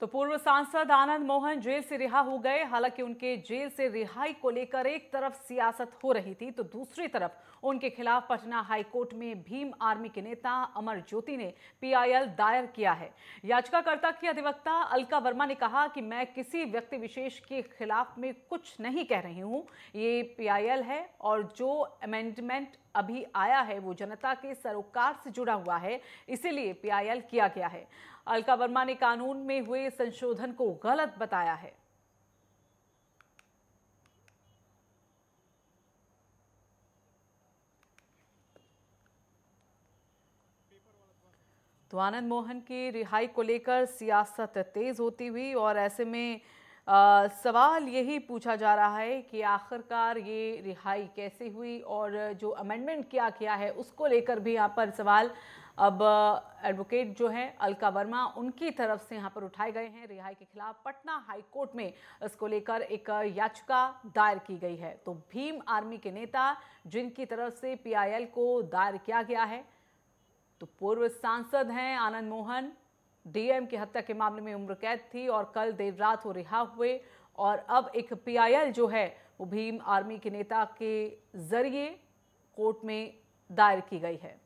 तो पूर्व सांसद आनंद मोहन जेल से रिहा हो गए हालांकि उनके जेल से रिहाई को लेकर एक तरफ सियासत हो रही थी तो दूसरी तरफ उनके खिलाफ पटना हाईकोर्ट में भीम आर्मी के नेता अमर ज्योति ने पीआईएल दायर किया है याचिकाकर्ता की अधिवक्ता अलका वर्मा ने कहा कि मैं किसी व्यक्ति विशेष के खिलाफ में कुछ नहीं कह रही हूं ये पी है और जो अमेंडमेंट अभी आया है वो जनता के सरोकार से जुड़ा हुआ है इसीलिए पी किया गया है अलका वर्मा ने कानून में हुए संशोधन को गलत बताया है तो आनंद मोहन की रिहाई को लेकर सियासत तेज होती हुई और ऐसे में आ, सवाल यही पूछा जा रहा है कि आखिरकार ये रिहाई कैसे हुई और जो अमेंडमेंट क्या किया है उसको लेकर भी यहाँ पर सवाल अब एडवोकेट जो हैं अलका वर्मा उनकी तरफ से यहाँ पर उठाए गए हैं रिहाई के खिलाफ पटना हाई कोर्ट में इसको लेकर एक याचिका दायर की गई है तो भीम आर्मी के नेता जिनकी तरफ से पीआईएल को दायर किया गया है तो पूर्व सांसद हैं आनंद मोहन डीएम की हत्या के मामले में उम्र कैद थी और कल देर रात वो रिहा हुए और अब एक पीआईएल जो है वो भीम आर्मी के नेता के जरिए कोर्ट में दायर की गई है